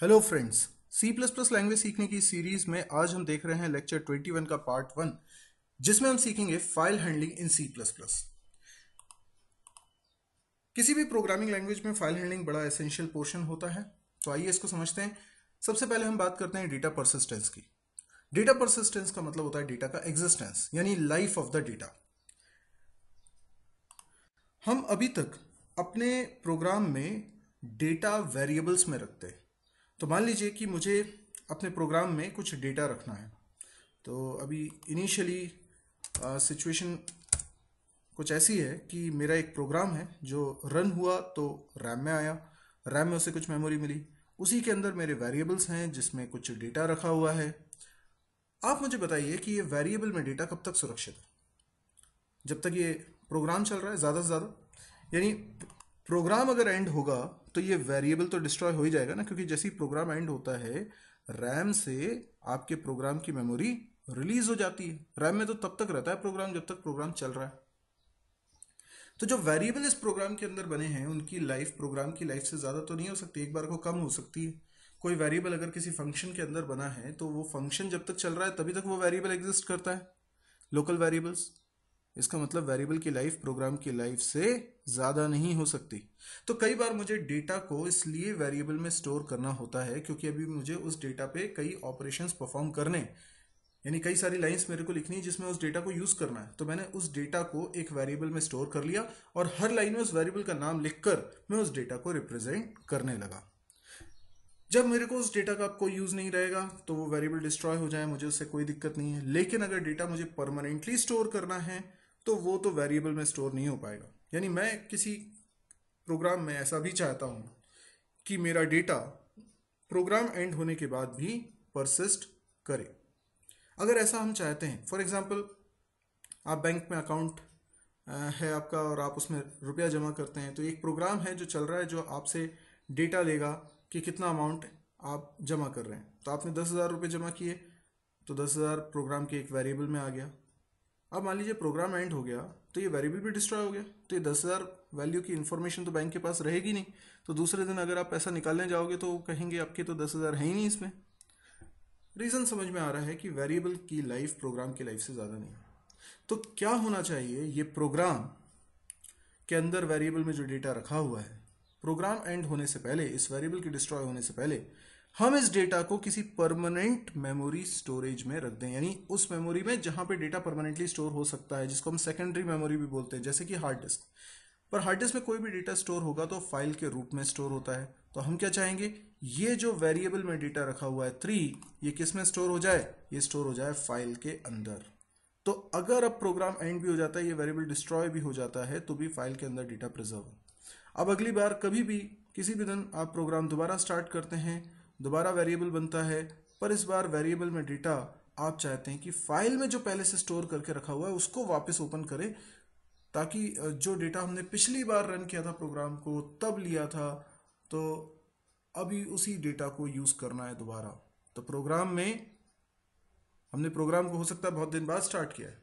Hello friends C plus plus language सीखने की series में आज हम देख रहे हैं लेक्चर 21 का पार्ट वन जिसमें हम सीखेंगे file handling in C plus plus किसी भी प्रोग्रामिंग लैंग्वेज में फाइल हैंडलिंग बड़ा एसेंशियल पोर्शन होता है तो आइए इसको समझते हैं सबसे पहले हम बात करते हैं डेटा परसिस्टेंस की डेटा परसिस्टेंस का मतलब होता है डेटा का एग्जिस्टेंस यानी लाइफ ऑफ द डेटा हम अभी तक अपने प्रोग्राम में डेटा वेरिएबल्स में रखते हैं तो मान लीजिए कि मुझे अपने प्रोग्राम में कुछ डेटा रखना है तो अभी इनिशियली सिचुएशन uh, कुछ ऐसी है कि मेरा एक प्रोग्राम है जो रन हुआ तो रैम में आया रैम में उसे कुछ मेमोरी मिली उसी के अंदर मेरे वेरिएबल्स हैं जिसमें कुछ डेटा रखा हुआ है आप मुझे बताइए कि ये वेरिएबल में डेटा कब तक सुरक्षित है जब तक ये प्रोग्राम चल रहा है ज़्यादा से ज़्यादा यानी प्रोग्राम अगर एंड होगा तो ये वेरिएबल तो डिस्ट्रॉय हो ही जाएगा ना क्योंकि जैसे ही प्रोग्राम एंड होता है रैम से आपके प्रोग्राम की मेमोरी रिलीज हो जाती है रैम में तो तब तक रहता है प्रोग्राम जब तक प्रोग्राम चल रहा है तो जो वेरिएबल इस प्रोग्राम के अंदर बने हैं उनकी लाइफ प्रोग्राम की लाइफ से ज़्यादा तो नहीं हो सकती एक बार को कम हो सकती है कोई वेरिएबल अगर किसी फंक्शन के अंदर बना है तो वो फंक्शन जब तक चल रहा है तभी तक वो वेरिएबल एग्जिस्ट करता है लोकल वेरिएबल्स इसका मतलब वेरिएबल की लाइफ प्रोग्राम की लाइफ से ज़्यादा नहीं हो सकती तो कई बार मुझे डेटा को इसलिए वेरिएबल में स्टोर करना होता है क्योंकि अभी मुझे उस डेटा पे कई ऑपरेशंस परफॉर्म करने यानी कई सारी लाइंस मेरे को लिखनी है जिसमें उस डेटा को यूज़ करना है तो मैंने उस डेटा को एक वेरिएबल में स्टोर कर लिया और हर लाइन में उस वेरिएबल का नाम लिखकर मैं उस डेटा को रिप्रेजेंट करने लगा जब मेरे को उस डेटा का कोई यूज़ नहीं रहेगा तो वो वेरिएबल डिस्ट्रॉय हो जाए मुझे उससे कोई दिक्कत नहीं है लेकिन अगर डेटा मुझे परमानेंटली स्टोर करना है तो वो तो वेरिएबल में स्टोर नहीं हो पाएगा यानी मैं किसी प्रोग्राम में ऐसा भी चाहता हूँ कि मेरा डेटा प्रोग्राम एंड होने के बाद भी परसिस्ट करे अगर ऐसा हम चाहते हैं फॉर एग्जाम्पल आप बैंक में अकाउंट है आपका और आप उसमें रुपया जमा करते हैं तो एक प्रोग्राम है जो चल रहा है जो आपसे डेटा लेगा कि कितना अमाउंट आप जमा कर रहे हैं तो आपने दस हज़ार रुपये जमा किए तो दस हज़ार प्रोग्राम के एक वेरिएबल में आ गया अब मान लीजिए प्रोग्राम एंड हो गया तो ये वेरिएबल भी डिस्ट्रॉय हो गया तो ये दस हज़ार वैल्यू की इन्फॉर्मेशन तो बैंक के पास रहेगी नहीं तो दूसरे दिन अगर आप पैसा निकालने जाओगे तो कहेंगे आपके तो दस हज़ार है ही नहीं इसमें रीज़न समझ में आ रहा है कि वेरिएबल की लाइफ प्रोग्राम की लाइफ से ज़्यादा नहीं तो क्या होना चाहिए ये प्रोग्राम के अंदर वेरिएबल में जो डेटा रखा हुआ है प्रोग्राम एंड होने से पहले इस वेरिएबल के डिस्ट्रॉय होने से पहले हम इस डेटा को किसी परमानेंट मेमोरी स्टोरेज में रख दें यानी उस मेमोरी में जहां पे डेटा परमानेंटली स्टोर हो सकता है जिसको हम सेकेंडरी मेमोरी भी बोलते हैं जैसे कि हार्ड डिस्क पर हार्ड डिस्क में कोई भी डेटा स्टोर होगा तो फाइल के रूप में स्टोर होता है तो हम क्या चाहेंगे ये जो वेरिएबल में डेटा रखा हुआ है थ्री ये किस में स्टोर हो जाए ये स्टोर हो जाए फाइल के अंदर तो अगर अब प्रोग्राम एंड भी हो जाता है ये वेरिएबल डिस्ट्रॉय भी हो जाता है तो भी फाइल के अंदर डेटा प्रिजर्व अब अगली बार कभी भी किसी भी दिन आप प्रोग्राम दोबारा स्टार्ट करते हैं दोबारा वेरिएबल बनता है पर इस बार वेरिएबल में डेटा आप चाहते हैं कि फाइल में जो पहले से स्टोर करके रखा हुआ है उसको वापस ओपन करें ताकि जो डेटा हमने पिछली बार रन किया था प्रोग्राम को तब लिया था तो अभी उसी डेटा को यूज़ करना है दोबारा तो प्रोग्राम में हमने प्रोग्राम को हो सकता है बहुत दिन बाद स्टार्ट किया है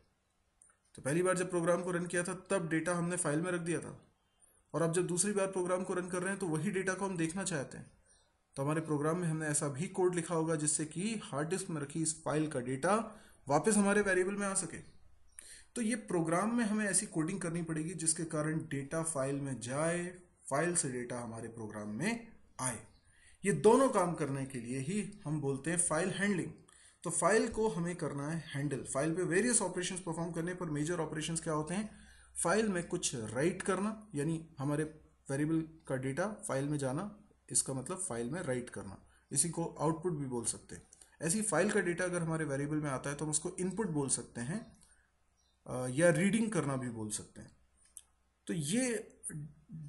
तो पहली बार जब प्रोग्राम को रन किया था तब डेटा हमने फाइल में रख दिया था और अब जब दूसरी बार प्रोग्राम को रन कर रहे हैं तो वही डेटा को हम देखना चाहते हैं तो हमारे प्रोग्राम में हमने ऐसा भी कोड लिखा होगा जिससे कि हार्ड डिस्क में रखी इस फाइल का डेटा वापस हमारे वेरिएबल में आ सके तो ये प्रोग्राम में हमें ऐसी कोडिंग करनी पड़ेगी जिसके कारण डेटा फाइल में जाए फाइल से डेटा हमारे प्रोग्राम में आए ये दोनों काम करने के लिए ही हम बोलते हैं फाइल हैंडलिंग तो फाइल को हमें करना है हैंडल फाइल पे वेरियस ऑपरेशंस परफॉर्म करने पर मेजर ऑपरेशंस क्या होते हैं फाइल में कुछ राइट करना यानी हमारे वेरिएबल का डेटा फाइल में जाना इसका मतलब फाइल में राइट करना इसी को आउटपुट भी बोल सकते हैं ऐसी फाइल का डेटा अगर हमारे वेरिएबल में आता है तो हम उसको इनपुट बोल सकते हैं या रीडिंग करना भी बोल सकते हैं तो ये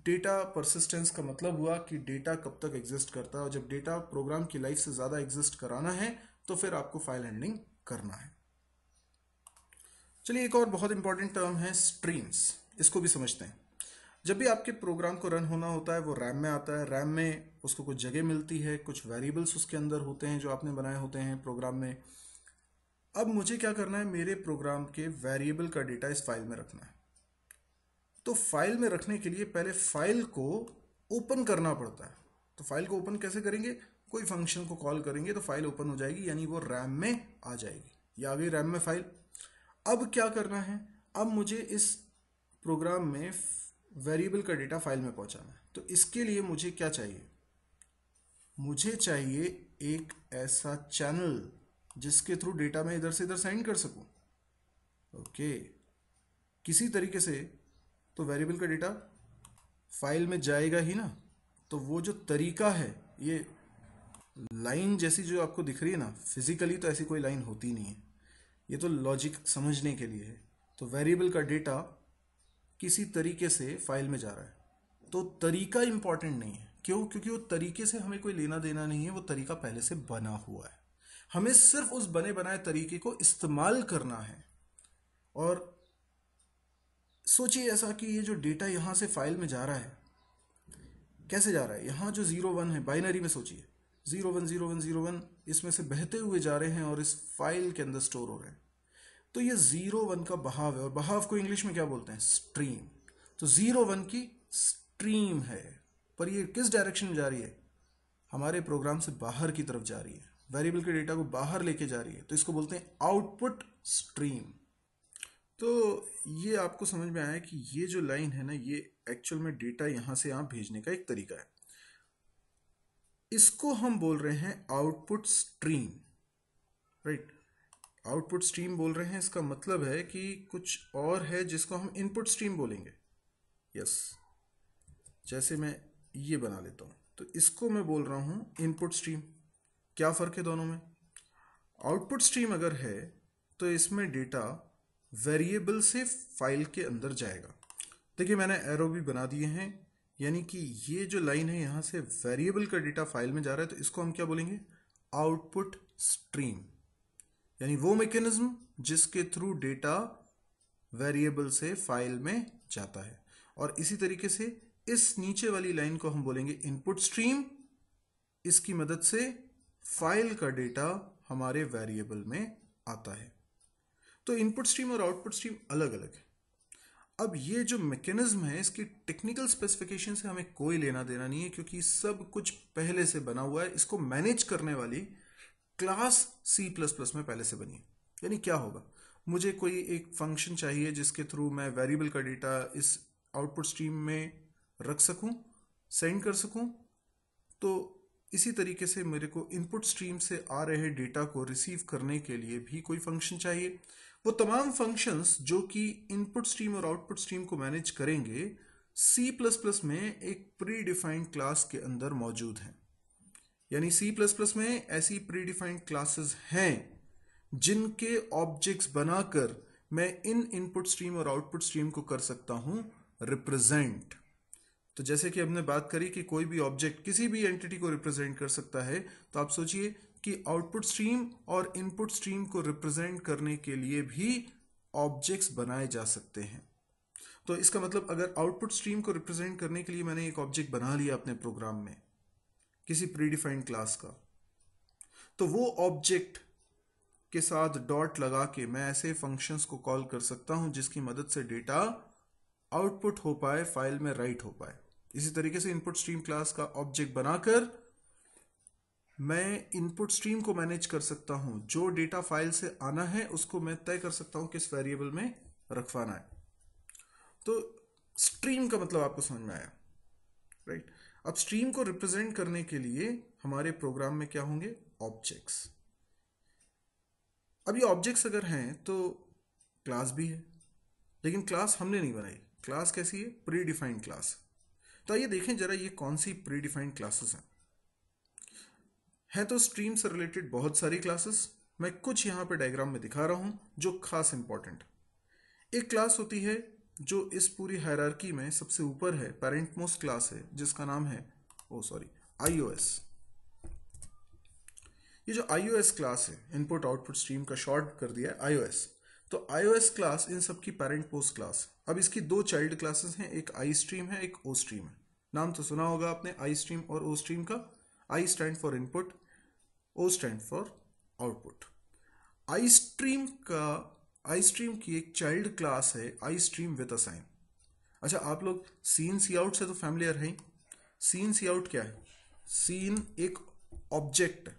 डेटा परसिस्टेंस का मतलब हुआ कि डेटा कब तक एग्जिस्ट करता है और जब डेटा प्रोग्राम की लाइफ से ज़्यादा एग्जिस्ट कराना है तो फिर आपको फाइल हैंडलिंग करना है चलिए एक और बहुत इंपॉर्टेंट टर्म है स्ट्रीम्स इसको भी समझते हैं जब भी आपके प्रोग्राम को रन होना होता है वो रैम में आता है रैम में उसको कुछ जगह मिलती है कुछ वेरिएबल्स उसके अंदर होते हैं जो आपने बनाए होते हैं प्रोग्राम में अब मुझे क्या करना है मेरे प्रोग्राम के वेरिएबल का डेटा इस फाइल में रखना है तो फाइल में रखने के लिए पहले फाइल को ओपन करना पड़ता है तो फाइल को ओपन कैसे करेंगे कोई फंक्शन को कॉल करेंगे तो फाइल ओपन हो जाएगी यानी वो रैम में आ जाएगी या गई रैम में फाइल अब क्या करना है अब मुझे इस प्रोग्राम में वेरिएबल का डेटा फाइल में पहुंचाना है तो इसके लिए मुझे क्या चाहिए मुझे चाहिए एक ऐसा चैनल जिसके थ्रू डेटा मैं इधर से इधर सेंड कर सकूं ओके किसी तरीके से तो वेरिएबल का डेटा फाइल में जाएगा ही ना तो वो जो तरीका है ये लाइन जैसी जो आपको दिख रही है ना फिजिकली तो ऐसी कोई लाइन होती नहीं है ये तो लॉजिक समझने के लिए है तो वेरिएबल का डेटा किसी तरीके से फाइल में जा रहा है तो तरीका इंपॉर्टेंट नहीं है क्यों क्योंकि वो तरीके से हमें कोई लेना देना नहीं है वो तरीका पहले से बना हुआ है हमें सिर्फ उस बने बनाए तरीके को इस्तेमाल करना है और सोचिए ऐसा कि ये जो डेटा यहां से फाइल में जा रहा है कैसे जा रहा है यहां जो जीरो वन है बाइनरी में सोचिए zero one zero one zero one इसमें से बहते हुए जा रहे हैं और इस फाइल के अंदर स्टोर हो रहे हैं तो ये जीरो वन का बहाव है और बहाव को इंग्लिश में क्या बोलते हैं स्ट्रीम तो जीरो वन की स्ट्रीम है पर ये किस डायरेक्शन में जा रही है हमारे प्रोग्राम से बाहर की तरफ जा रही है वेरिएबल के डेटा को बाहर लेके जा रही है तो इसको बोलते हैं आउटपुट स्ट्रीम तो ये आपको समझ में आया कि ये जो लाइन है ना ये एक्चुअल में डेटा यहां से यहां भेजने का एक तरीका है इसको हम बोल रहे हैं output stream right output stream बोल रहे हैं इसका मतलब है कि कुछ और है जिसको हम इनपुट स्ट्रीम बोलेंगे यस जैसे मैं ये बना लेता हूँ तो इसको मैं बोल रहा हूँ इनपुट स्ट्रीम क्या फ़र्क है दोनों में आउटपुट स्ट्रीम अगर है तो इसमें डेटा वेरिएबल से फाइल के अंदर जाएगा देखिए मैंने एरो भी बना दिए हैं यानी कि ये जो लाइन है यहाँ से वेरिएबल का डेटा फाइल में जा रहा है तो इसको हम क्या बोलेंगे आउटपुट स्ट्रीम यानी वो मैकेनिज्म जिसके थ्रू डेटा वेरिएबल से फाइल में जाता है और इसी तरीके से इस नीचे वाली लाइन को हम बोलेंगे इनपुट स्ट्रीम इसकी मदद से फाइल का डेटा हमारे वेरिएबल में आता है तो इनपुट स्ट्रीम और आउटपुट स्ट्रीम अलग अलग है अब ये जो मैकेनिज्म है इसकी टेक्निकल स्पेसिफिकेशन से हमें कोई लेना देना नहीं है क्योंकि सब कुछ पहले से बना हुआ है इसको मैनेज करने वाली क्लास सी प्लस प्लस में पहले से बनी है यानी क्या होगा मुझे कोई एक फंक्शन चाहिए जिसके थ्रू मैं वेरिएबल का डेटा इस आउटपुट स्ट्रीम में रख सकूं सेंड कर सकूं तो इसी तरीके से मेरे को इनपुट स्ट्रीम से आ रहे डेटा को रिसीव करने के लिए भी कोई फंक्शन चाहिए वो तमाम फंक्शंस जो कि इनपुट स्ट्रीम और आउटपुट स्ट्रीम को मैनेज करेंगे सी प्लस प्लस में एक प्री डिफाइंड क्लास के अंदर मौजूद हैं यानी सी प्लस प्लस में ऐसी प्री डिफाइंड क्लासेस हैं जिनके ऑब्जेक्ट्स बनाकर मैं इन इनपुट स्ट्रीम और आउटपुट स्ट्रीम को कर सकता हूं रिप्रेजेंट तो जैसे कि हमने बात करी कि कोई भी ऑब्जेक्ट किसी भी एंटिटी को रिप्रेजेंट कर सकता है तो आप सोचिए कि आउटपुट स्ट्रीम और इनपुट स्ट्रीम को रिप्रेजेंट करने के लिए भी ऑब्जेक्ट्स बनाए जा सकते हैं तो इसका मतलब अगर आउटपुट स्ट्रीम को रिप्रेजेंट करने के लिए मैंने एक ऑब्जेक्ट बना लिया अपने प्रोग्राम में किसी प्रीडिफाइंड क्लास का तो वो ऑब्जेक्ट के साथ डॉट लगा के मैं ऐसे फंक्शंस को कॉल कर सकता हूं जिसकी मदद से डेटा आउटपुट हो पाए फाइल में राइट हो पाए इसी तरीके से इनपुट स्ट्रीम क्लास का ऑब्जेक्ट बनाकर मैं इनपुट स्ट्रीम को मैनेज कर सकता हूं जो डेटा फाइल से आना है उसको मैं तय कर सकता हूं किस वेरिएबल में रखवाना है तो स्ट्रीम का मतलब आपको समझ में आया राइट अब स्ट्रीम को रिप्रेजेंट करने के लिए हमारे प्रोग्राम में क्या होंगे ऑब्जेक्ट्स अब ये ऑब्जेक्ट्स अगर हैं तो क्लास भी है लेकिन क्लास हमने नहीं बनाई क्लास कैसी है प्री डिफाइंड क्लास तो आइए देखें जरा ये कौन सी प्री डिफाइंड क्लासेस हैं हैं तो स्ट्रीम से रिलेटेड बहुत सारी क्लासेस मैं कुछ यहां पर डायग्राम में दिखा रहा हूं जो खास इंपॉर्टेंट एक क्लास होती है जो इस पूरी हायरार्की में सबसे ऊपर है पेरेंट मोस्ट क्लास है जिसका नाम है ओ सॉरी आईओएस ये जो आईओएस क्लास है इनपुट आउटपुट स्ट्रीम का शॉर्ट कर दिया है आईओएस तो आईओएस क्लास इन सबकी पेरेंट पोस्ट क्लास अब इसकी दो चाइल्ड क्लासेस हैं एक आई स्ट्रीम है एक ओ स्ट्रीम है नाम तो सुना होगा आपने आई स्ट्रीम और ओ स्ट्रीम का I stand for input O stand for output I stream का आई स्ट्रीम की एक चाइल्ड क्लास है I stream with assign अच्छा आप लोग सीन सी आउट से तो फैमिलियर हैं सीन सी आउट क्या है सीन एक ऑब्जेक्ट है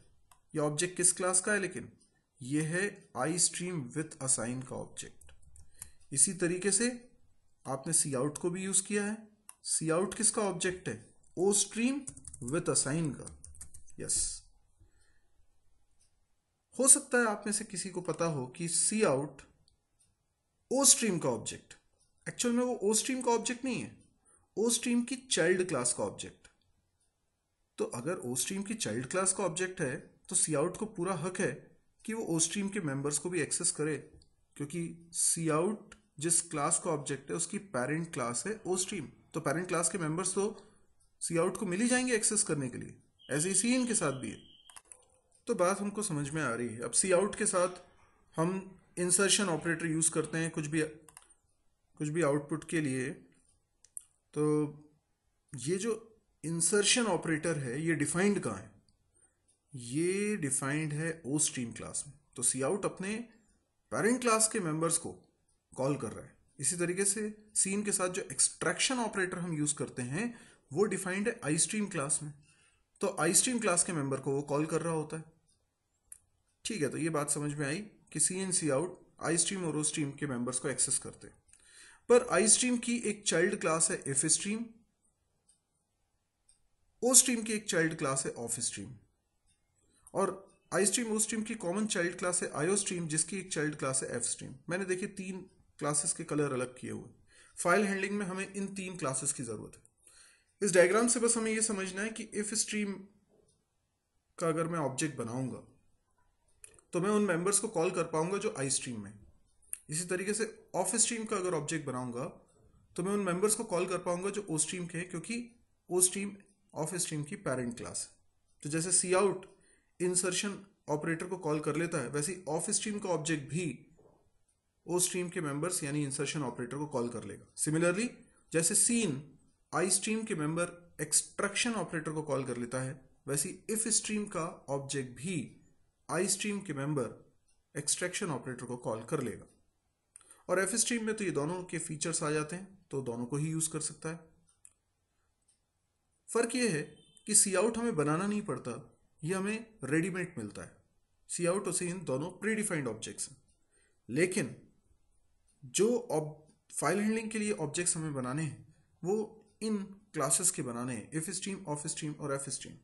ये ऑब्जेक्ट किस क्लास का है लेकिन ये है आई स्ट्रीम विथ असाइन का ऑब्जेक्ट इसी तरीके से आपने सी आउट को भी यूज किया है सी आउट किसका ऑब्जेक्ट है ओ स्ट्रीम विथ असाइन का यस हो सकता है आप में से किसी को पता हो कि सी आउट ओ स्ट्रीम का ऑब्जेक्ट एक्चुअल में वो ओ स्ट्रीम का ऑब्जेक्ट नहीं है ओ स्ट्रीम की चाइल्ड क्लास का ऑब्जेक्ट तो अगर ओ स्ट्रीम की चाइल्ड क्लास का ऑब्जेक्ट है तो सी आउट को पूरा हक है कि वो ओ स्ट्रीम के मेंबर्स को भी एक्सेस करे क्योंकि सी आउट जिस क्लास का ऑब्जेक्ट है उसकी पेरेंट क्लास है ओ स्ट्रीम तो पेरेंट क्लास के मेंबर्स तो सी आउट को मिल ही जाएंगे एक्सेस करने के लिए ऐसे ही सी के साथ भी है तो बात हमको समझ में आ रही है अब सी आउट के साथ हम इंसर्शन ऑपरेटर यूज़ करते हैं कुछ भी कुछ भी आउटपुट के लिए तो ये जो इंसर्शन ऑपरेटर है ये डिफाइंड कहाँ है ये डिफाइंड है ओ स्ट्रीम क्लास में तो सी आउट अपने पेरेंट क्लास के मेंबर्स को कॉल कर रहा है इसी तरीके से सीन के साथ जो एक्सट्रैक्शन ऑपरेटर हम यूज़ करते हैं वो डिफाइंड है आई स्ट्रीम क्लास में तो आई स्ट्रीम क्लास के मेंबर को वो कॉल कर रहा होता है ठीक है तो ये बात समझ में आई कि C in C out I stream और ओ स्ट्रीम के मेंबर्स को एक्सेस करते पर आई स्ट्रीम की एक चाइल्ड क्लास है एफ स्ट्रीम ओ स्ट्रीम की एक चाइल्ड क्लास है ऑफ स्ट्रीम और आई स्ट्रीम ओ स्ट्रीम की कॉमन चाइल्ड क्लास है आईओ स्ट्रीम जिसकी एक चाइल्ड क्लास है एफ स्ट्रीम मैंने देखिए तीन क्लासेस के कलर अलग किए हुए फाइल हैंडलिंग में हमें इन तीन क्लासेस की ज़रूरत है इस डायग्राम से बस हमें यह समझना है कि इफ स्ट्रीम का अगर मैं ऑब्जेक्ट बनाऊंगा तो मैं उन मेंबर्स को कॉल कर पाऊंगा जो आई स्ट्रीम में इसी तरीके से ऑफ स्ट्रीम का अगर ऑब्जेक्ट बनाऊंगा तो मैं उन मेंबर्स को कॉल कर पाऊंगा जो ओ स्ट्रीम के हैं क्योंकि ओ स्ट्रीम ऑफ स्ट्रीम की पेरेंट क्लास है तो जैसे सी आउट इंसर्शन ऑपरेटर को कॉल कर लेता है वैसे ऑफ स्ट्रीम का ऑब्जेक्ट भी ओ स्ट्रीम के मेंबर्स यानी इंसर्शन ऑपरेटर को कॉल कर लेगा सिमिलरली जैसे सीन आई स्ट्रीम के मेंबर एक्सट्रैक्शन ऑपरेटर को कॉल कर लेता है वैसे इफ स्ट्रीम का ऑब्जेक्ट भी आई स्ट्रीम के मेंबर एक्सट्रैक्शन ऑपरेटर को कॉल कर लेगा और एफ स्ट्रीम में तो ये दोनों के फीचर्स आ जाते हैं तो दोनों को ही यूज़ कर सकता है फ़र्क ये है कि सी आउट हमें बनाना नहीं पड़ता ये हमें रेडीमेड मिलता है सी आउट और इन दोनों प्री डिफाइंड ऑब्जेक्ट्स हैं लेकिन जो फाइल हैंडलिंग के लिए ऑब्जेक्ट्स हमें बनाने हैं वो इन क्लासेस के बनाने हैं इफ स्ट्रीम ऑफ स्ट्रीम और एफ स्ट्रीम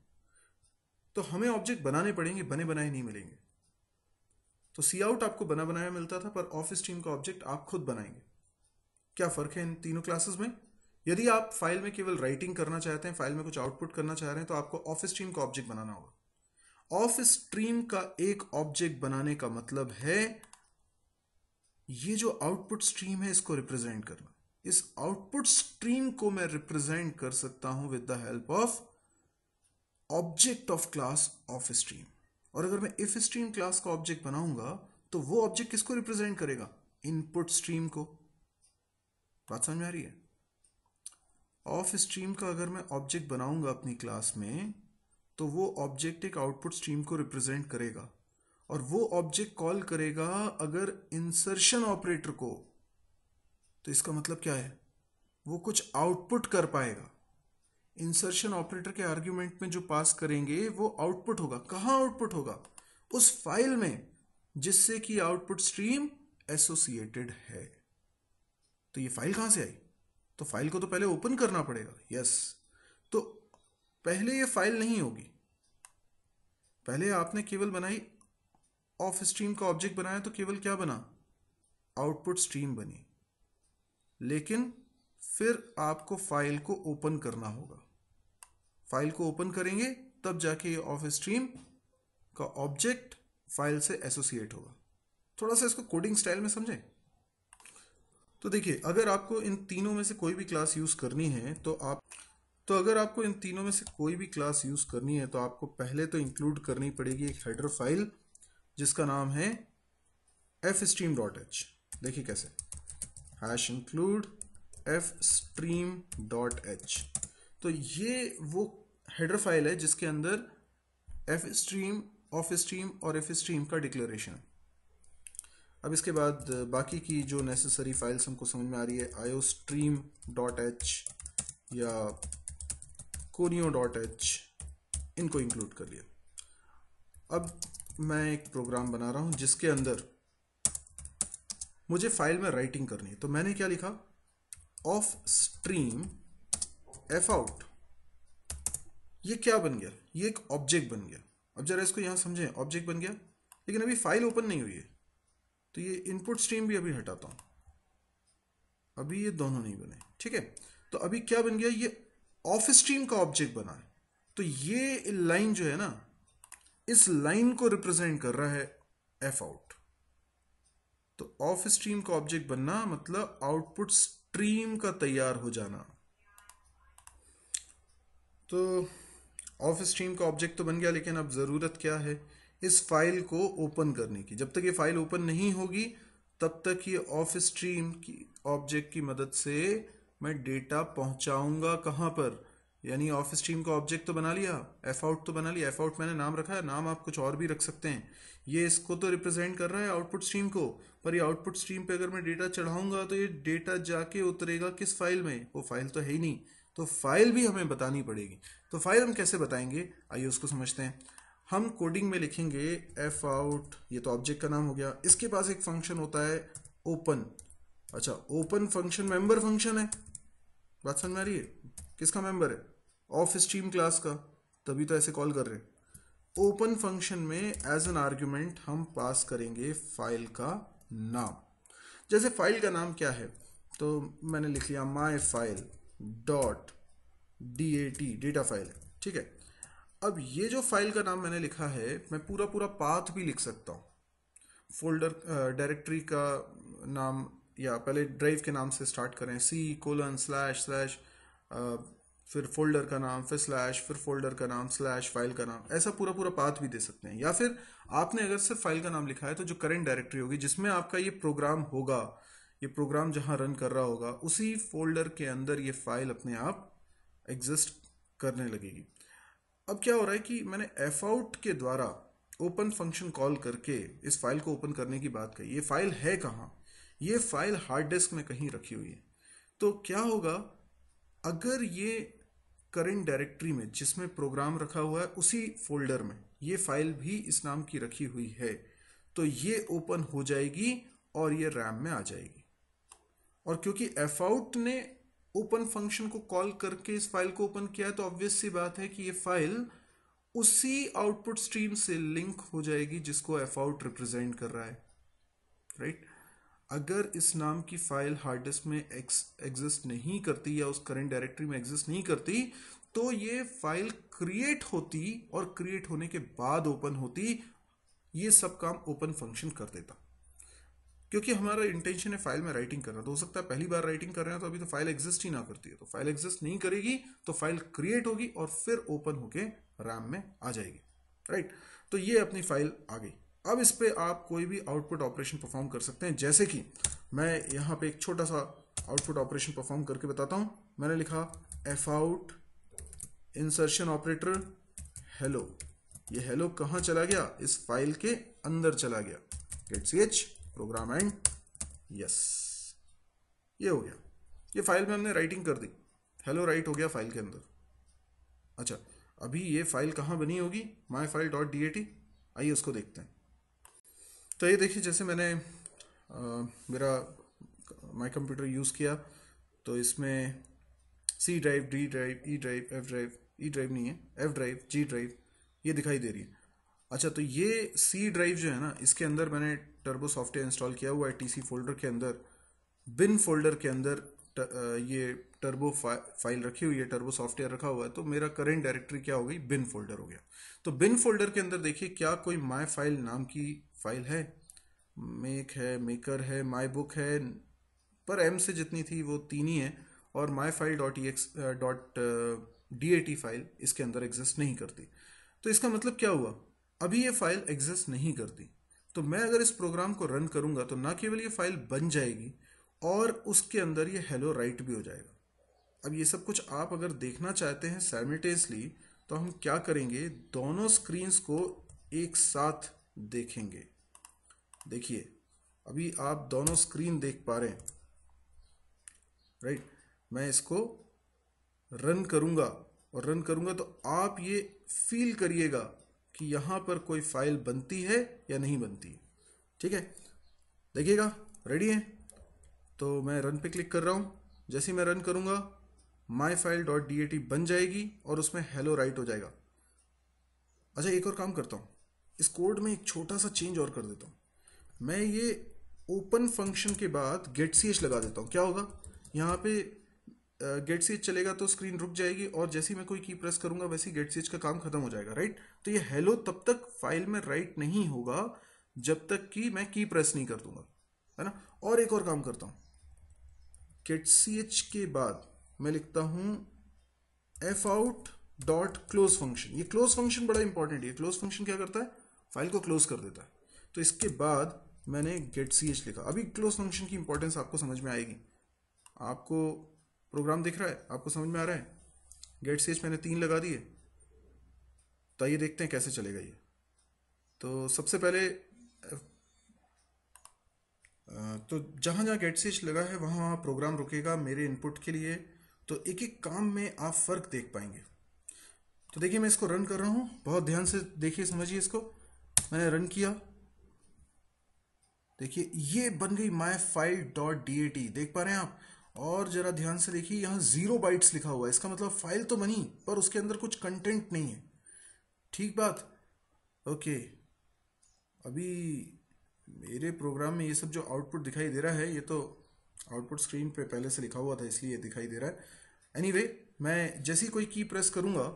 तो हमें ऑब्जेक्ट बनाने पड़ेंगे बने बनाए नहीं मिलेंगे तो सी आउट आपको बना बनाया मिलता था पर ऑफिस टीम का ऑब्जेक्ट आप खुद बनाएंगे क्या फ़र्क है इन तीनों क्लासेस में यदि आप फाइल में केवल राइटिंग करना चाहते हैं फाइल में कुछ आउटपुट करना चाह रहे हैं तो आपको ऑफिस टीम का ऑब्जेक्ट बनाना होगा ऑफिस स्ट्रीम का एक ऑब्जेक्ट बनाने का मतलब है ये जो आउटपुट स्ट्रीम है इसको रिप्रेजेंट करना इस आउटपुट स्ट्रीम को मैं रिप्रेजेंट कर सकता हूं with the help of object of class of stream और अगर मैं इफ स्ट्रीम क्लास का ऑब्जेक्ट बनाऊंगा तो वो ऑब्जेक्ट किसको रिप्रेजेंट करेगा इनपुट स्ट्रीम को बात समझ में आ रही है ऑफ स्ट्रीम का अगर मैं ऑब्जेक्ट बनाऊंगा अपनी क्लास में तो वो ऑब्जेक्ट एक आउटपुट स्ट्रीम को रिप्रेजेंट करेगा और वो ऑब्जेक्ट कॉल करेगा अगर इंसर्शन ऑपरेटर को तो इसका मतलब क्या है वो कुछ आउटपुट कर पाएगा इंसर्शन ऑपरेटर के आर्ग्यूमेंट में जो पास करेंगे वो आउटपुट होगा कहाँ आउटपुट होगा उस फाइल में जिससे कि आउटपुट स्ट्रीम एसोसिएटेड है तो ये फाइल कहां से आई तो फाइल को तो पहले ओपन करना पड़ेगा यस तो पहले ये फाइल नहीं होगी पहले आपने केवल बनाई ऑफ स्ट्रीम का ऑब्जेक्ट बनाया तो केवल क्या बना आउटपुट स्ट्रीम बनी लेकिन फिर आपको फाइल को ओपन करना होगा फाइल को ओपन करेंगे तब जाके ये ऑफ स्ट्रीम का ऑब्जेक्ट फाइल से एसोसिएट होगा थोड़ा सा इसको कोडिंग स्टाइल में समझें तो देखिए अगर आपको इन तीनों में से कोई भी क्लास यूज़ करनी है तो आप तो अगर आपको इन तीनों में से कोई भी क्लास यूज़ करनी है तो आपको पहले तो इंक्लूड करनी पड़ेगी एक हेडर फाइल जिसका नाम है एफ स्ट्रीम डॉट एच देखिए कैसे hash include F stream dot H तो ये वो हेडर फाइल है जिसके अंदर एफ स्ट्रीम ऑफ स्ट्रीम और एफ स्ट्रीम का डिक्लेरेशन अब इसके बाद बाकी की जो नेसेसरी फाइल्स हमको समझ में आ रही है आयो स्ट्रीम डॉट एच या कोनियो डॉट एच इनको इंक्लूड कर लिया अब मैं एक प्रोग्राम बना रहा हूं जिसके अंदर मुझे फाइल में राइटिंग करनी है तो मैंने क्या लिखा ऑफ स्ट्रीम एफ आउट ये क्या बन गया ये एक ऑब्जेक्ट बन गया अब जरा इसको यहाँ समझें ऑब्जेक्ट बन गया लेकिन अभी फाइल ओपन नहीं हुई है तो ये इनपुट स्ट्रीम भी अभी हटाता हूँ अभी ये दोनों नहीं बने ठीक है तो अभी क्या बन गया ये ऑफ स्ट्रीम का ऑब्जेक्ट बना है तो ये लाइन जो है ना इस लाइन को रिप्रेजेंट कर रहा है एफ आउट तो ऑफ स्ट्रीम का ऑब्जेक्ट बनना मतलब आउटपुट स्ट्रीम का तैयार हो जाना तो ऑफ स्ट्रीम का ऑब्जेक्ट तो बन गया लेकिन अब ज़रूरत क्या है इस फाइल को ओपन करने की जब तक ये फाइल ओपन नहीं होगी तब तक ये ऑफ स्ट्रीम की ऑब्जेक्ट की मदद से मैं डेटा पहुंचाऊंगा कहाँ पर यानी ऑफ स्ट्रीम का ऑब्जेक्ट तो बना लिया एफ आउट तो बना लिया एफ आउट मैंने नाम रखा है नाम आप कुछ और भी रख सकते हैं ये इसको तो रिप्रेजेंट कर रहा है आउटपुट स्ट्रीम को पर ये आउटपुट स्ट्रीम पे अगर मैं डेटा चढ़ाऊंगा तो ये डेटा जाके उतरेगा किस फाइल में वो फाइल तो है ही नहीं तो फाइल भी हमें बतानी पड़ेगी तो फाइल हम कैसे बताएंगे आइए उसको समझते हैं हम कोडिंग में लिखेंगे एफ आउट ये तो ऑब्जेक्ट का नाम हो गया इसके पास एक फंक्शन होता है ओपन अच्छा ओपन फंक्शन मेंबर फंक्शन है बात समझ में आ रही है किसका मेंबर है ऑफ स्ट्रीम क्लास का तभी तो ऐसे कॉल कर रहे हैं ओपन फंक्शन में एज एन आर्ग्यूमेंट हम पास करेंगे फाइल का नाम जैसे फाइल का नाम क्या है तो मैंने लिख लिया my file dot D A T data file ठीक है अब ये जो फाइल का नाम मैंने लिखा है मैं पूरा पूरा पाथ भी लिख सकता हूँ फोल्डर डायरेक्टरी uh, का नाम या पहले ड्राइव के नाम से स्टार्ट करें सी कोलन स्लैश स्लैश फिर फोल्डर का नाम फिर स्लैश फिर फोल्डर का नाम स्लैश फाइल का नाम ऐसा पूरा पूरा पाथ भी दे सकते हैं या फिर आपने अगर सिर्फ फाइल का नाम लिखा है तो जो करंट डायरेक्टरी होगी जिसमें आपका ये प्रोग्राम होगा ये प्रोग्राम जहाँ रन कर रहा होगा उसी फोल्डर के अंदर ये फाइल अपने आप एग्जिस्ट करने लगेगी अब क्या हो रहा है कि मैंने एफ आउट के द्वारा ओपन फंक्शन कॉल करके इस फाइल को ओपन करने की बात कही ये फाइल है कहाँ ये फाइल हार्ड डिस्क में कहीं रखी हुई है तो क्या होगा अगर ये करेंट डायरेक्टरी में जिसमें प्रोग्राम रखा हुआ है उसी फोल्डर में ये फाइल भी इस नाम की रखी हुई है तो ये ओपन हो जाएगी और ये रैम में आ जाएगी और क्योंकि एफ आउट ने ओपन फंक्शन को कॉल करके इस फाइल को ओपन किया है तो ऑब्वियस सी बात है कि ये फाइल उसी आउटपुट स्ट्रीम से लिंक हो जाएगी जिसको एफ आउट रिप्रेजेंट कर रहा है राइट right? अगर इस नाम की फाइल हार्ड डिस्क में एग्जिस्ट नहीं करती या उस करंट डायरेक्टरी में एग्जिस्ट नहीं करती तो ये फाइल क्रिएट होती और क्रिएट होने के बाद ओपन होती ये सब काम ओपन फंक्शन कर देता क्योंकि हमारा इंटेंशन है फाइल में राइटिंग करना तो हो सकता है पहली बार राइटिंग कर रहे हैं तो अभी तो फाइल एग्जिस्ट ही ना करती है तो फाइल एग्जिस्ट नहीं करेगी तो फाइल क्रिएट होगी और फिर ओपन होके रैम में आ जाएगी राइट तो ये अपनी फाइल आ गई अब इस पर आप कोई भी आउटपुट ऑपरेशन परफॉर्म कर सकते हैं जैसे कि मैं यहाँ पे एक छोटा सा आउटपुट ऑपरेशन परफॉर्म करके बताता हूँ मैंने लिखा F out insertion operator hello ये हेलो कहाँ चला गया इस फाइल के अंदर चला गया get C H program end yes ये हो गया ये फाइल में हमने राइटिंग कर दी हेलो राइट हो गया फाइल के अंदर अच्छा अभी ये फाइल कहाँ बनी होगी my file dot D A T आइए उसको देखते हैं तो ये देखिए जैसे मैंने आ, मेरा माई कंप्यूटर यूज़ किया तो इसमें C drive D drive E drive F drive E drive नहीं है एफ ड्राइव जी ड्राइव ये दिखाई दे रही है अच्छा तो ये सी ड्राइव जो है ना इसके अंदर मैंने टर्बो सॉफ्टवेयर इंस्टॉल किया हुआ है टीसी फोल्डर के अंदर बिन फोल्डर के अंदर त, ये टर्बो फा, फाइल रखी हुई है टर्बो सॉफ्टवेयर रखा हुआ है तो मेरा करेंट डायरेक्टरी क्या हो गई बिन फोल्डर हो गया तो बिन फोल्डर के अंदर देखिए क्या कोई माई फाइल नाम की फाइल है मेक है मेकर है माई बुक है पर एम से जितनी थी वो तीन ही है और my file dot E X dot D A T file इसके अंदर एग्जिस्ट नहीं करती तो इसका मतलब क्या हुआ अभी ये फाइल एग्जिस्ट नहीं करती तो मैं अगर इस प्रोग्राम को रन करूंगा तो ना केवल ये फाइल बन जाएगी और उसके अंदर ये हेलो राइट भी हो जाएगा अब ये सब कुछ आप अगर देखना चाहते हैं सैमिटेसली तो हम क्या करेंगे दोनों स्क्रीन्स को एक साथ देखेंगे देखिए अभी आप दोनों स्क्रीन देख पा रहे हैं राइट मैं इसको रन करूंगा और रन करूंगा तो आप ये फील करिएगा कि यहां पर कोई फाइल बनती है या नहीं बनती ठीक है देखिएगा रेडी है तो मैं रन पे क्लिक कर रहा हूं जैसे मैं रन करूंगा my file dot D A T बन जाएगी और उसमें हेलो राइट हो जाएगा अच्छा एक और काम करता हूँ इस कोड में एक छोटा सा चेंज और कर देता हूं मैं ये ओपन फंक्शन के बाद गेट सी एच लगा देता हूँ क्या होगा यहां पे गेट सी एच चलेगा तो स्क्रीन रुक जाएगी और जैसे मैं कोई की प्रेस करूंगा वैसे गेट सी एच का काम खत्म हो जाएगा राइट तो ये हेलो तब तक फाइल में राइट नहीं होगा जब तक कि मैं की प्रेस नहीं कर दूंगा है ना और एक और काम करता हूं किट सी एच के बाद मैं लिखता हूं F out dot close function ये क्लोज फंक्शन बड़ा इंपॉर्टेंट है क्लोज फंक्शन क्या करता है फाइल को क्लोज कर देता है तो इसके बाद मैंने गेट सी एच लिखा अभी क्लोज फंक्शन की इंपॉर्टेंस आपको समझ में आएगी आपको प्रोग्राम दिख रहा है आपको समझ में आ रहा है गेट सी एच मैंने तीन लगा दिए तो आइए देखते हैं कैसे चलेगा ये तो सबसे पहले तो जहाँ जहाँ गेट स्विच लगा है वहाँ वहां प्रोग्राम रुकेगा मेरे इनपुट के लिए तो एक एक काम में आप फ़र्क देख पाएंगे तो देखिए मैं इसको रन कर रहा हूँ बहुत ध्यान से देखिए समझिए इसको मैंने रन किया देखिए ये बन गई my file dot D A T देख पा रहे हैं आप और ज़रा ध्यान से देखिए यहाँ ज़ीरो बाइट्स लिखा हुआ है इसका मतलब फाइल तो बनी पर उसके अंदर कुछ कंटेंट नहीं है ठीक बात ओके अभी मेरे प्रोग्राम में ये सब जो आउटपुट दिखाई दे रहा है ये तो आउटपुट स्क्रीन पे पहले से लिखा हुआ था इसलिए दिखाई दे रहा है एनीवे anyway, मैं जैसी कोई की प्रेस करूंगा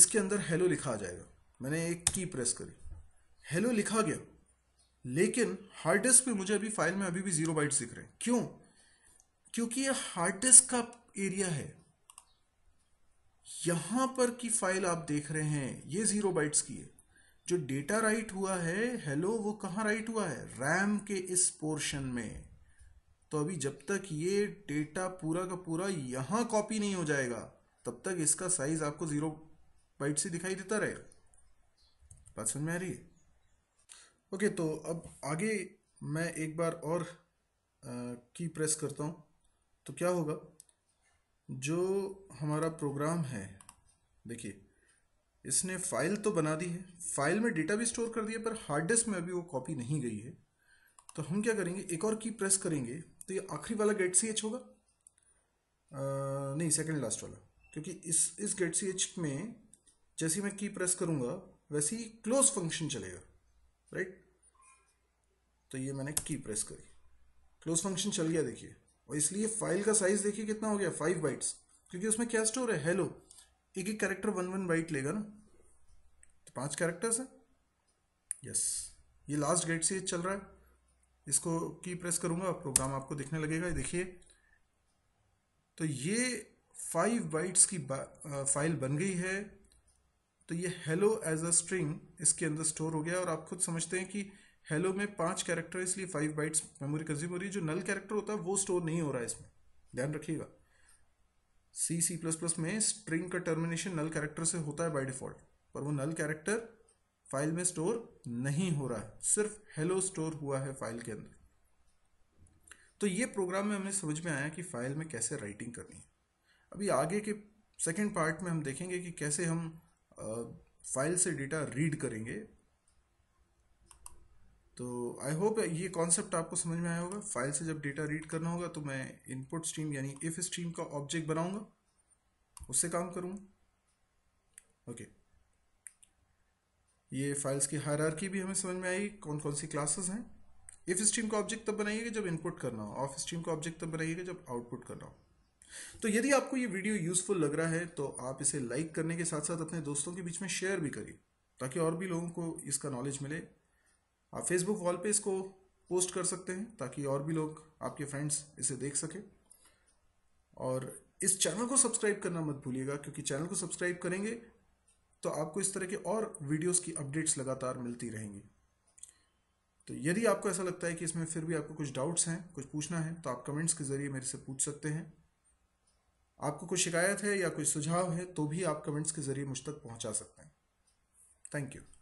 इसके अंदर हेलो लिखा आ जाएगा मैंने एक की प्रेस करी हेलो लिखा गया लेकिन हार्ड डिस्क पे मुझे अभी फाइल में अभी भी जीरो बाइट्स दिख रहे हैं क्यों क्योंकि ये हार्ड डिस्क का एरिया है यहां पर की फाइल आप देख रहे हैं ये जीरो बाइट्स की है जो डेटा राइट हुआ है हेलो वो कहाँ राइट हुआ है रैम के इस पोर्शन में तो अभी जब तक ये डेटा पूरा का पूरा यहां कॉपी नहीं हो जाएगा तब तक इसका साइज आपको जीरो बाइट से दिखाई देता रहेगा बात समझ में आ रही है ओके तो अब आगे मैं एक बार और आ, की प्रेस करता हूँ तो क्या होगा जो हमारा प्रोग्राम है देखिए इसने फाइल तो बना दी है फाइल में डेटा भी स्टोर कर दिया पर हार्ड डिस्क में अभी वो कॉपी नहीं गई है तो हम क्या करेंगे एक और की प्रेस करेंगे तो ये आखिरी वाला गेट सी एच होगा आ, नहीं सेकंड लास्ट वाला क्योंकि इस इस गेट सी एच में जैसे मैं की प्रेस करूँगा वैसे ही क्लोज फंक्शन चलेगा राइट तो ये मैंने की प्रेस करी क्लोज फंक्शन चल गया देखिए और इसलिए फाइल का साइज देखिए कितना हो गया फाइव बाइट्स क्योंकि उसमें क्या स्टोर है हेलो एक एक कैरेक्टर वन वन बाइट लेगा ना तो पांच कैरेक्टर्स है यस ये लास्ट गेट से चल रहा है इसको की प्रेस करूंगा प्रोग्राम आपको दिखने लगेगा देखिए तो ये फाइव बाइट्स की आ, फाइल बन गई है तो ये हेलो एज अ स्ट्रिंग इसके अंदर स्टोर हो गया और आप खुद समझते हैं कि हेलो में पांच कैरेक्टर इसलिए फाइव बाइट्स मेमोरी कंज्यूम हो रही है जो नल कैरेक्टर होता है वो स्टोर नहीं हो रहा है इसमें ध्यान रखिएगा सी सी प्लस प्लस में स्ट्रिंग का टर्मिनेशन नल कैरेक्टर से होता है बाय डिफॉल्ट पर वो नल कैरेक्टर फाइल में स्टोर नहीं हो रहा है सिर्फ हेलो स्टोर हुआ है फाइल के अंदर तो ये प्रोग्राम में हमें समझ में आया कि फाइल में कैसे राइटिंग करनी है अभी आगे के सेकेंड पार्ट में हम देखेंगे कि कैसे हम फाइल से डेटा रीड करेंगे तो आई होप ये कॉन्सेप्ट आपको समझ में आया होगा फाइल से जब डेटा रीड करना होगा तो मैं इनपुट स्ट्रीम यानी इफ स्ट्रीम का ऑब्जेक्ट बनाऊंगा उससे काम करूंगा ओके ये फाइल्स की हर भी हमें समझ में आई कौन कौन सी क्लासेस हैं इफ स्ट्रीम का ऑब्जेक्ट तब बनाइएगा जब इनपुट करना हो ऑफ स्ट्रीम का ऑब्जेक्ट तब बनाइएगा जब आउटपुट करना हो तो यदि आपको ये वीडियो यूजफुल लग रहा है तो आप इसे लाइक करने के साथ साथ अपने दोस्तों के बीच में शेयर भी करिए ताकि और भी लोगों को इसका नॉलेज मिले आप फेसबुक वॉल पे इसको पोस्ट कर सकते हैं ताकि और भी लोग आपके फ्रेंड्स इसे देख सकें और इस चैनल को सब्सक्राइब करना मत भूलिएगा क्योंकि चैनल को सब्सक्राइब करेंगे तो आपको इस तरह के और वीडियोस की अपडेट्स लगातार मिलती रहेंगी तो यदि आपको ऐसा लगता है कि इसमें फिर भी आपको कुछ डाउट्स हैं कुछ पूछना है तो आप कमेंट्स के ज़रिए मेरे से पूछ सकते हैं आपको कोई शिकायत है या कोई सुझाव है तो भी आप कमेंट्स के ज़रिए मुझ तक पहुंचा सकते हैं थैंक यू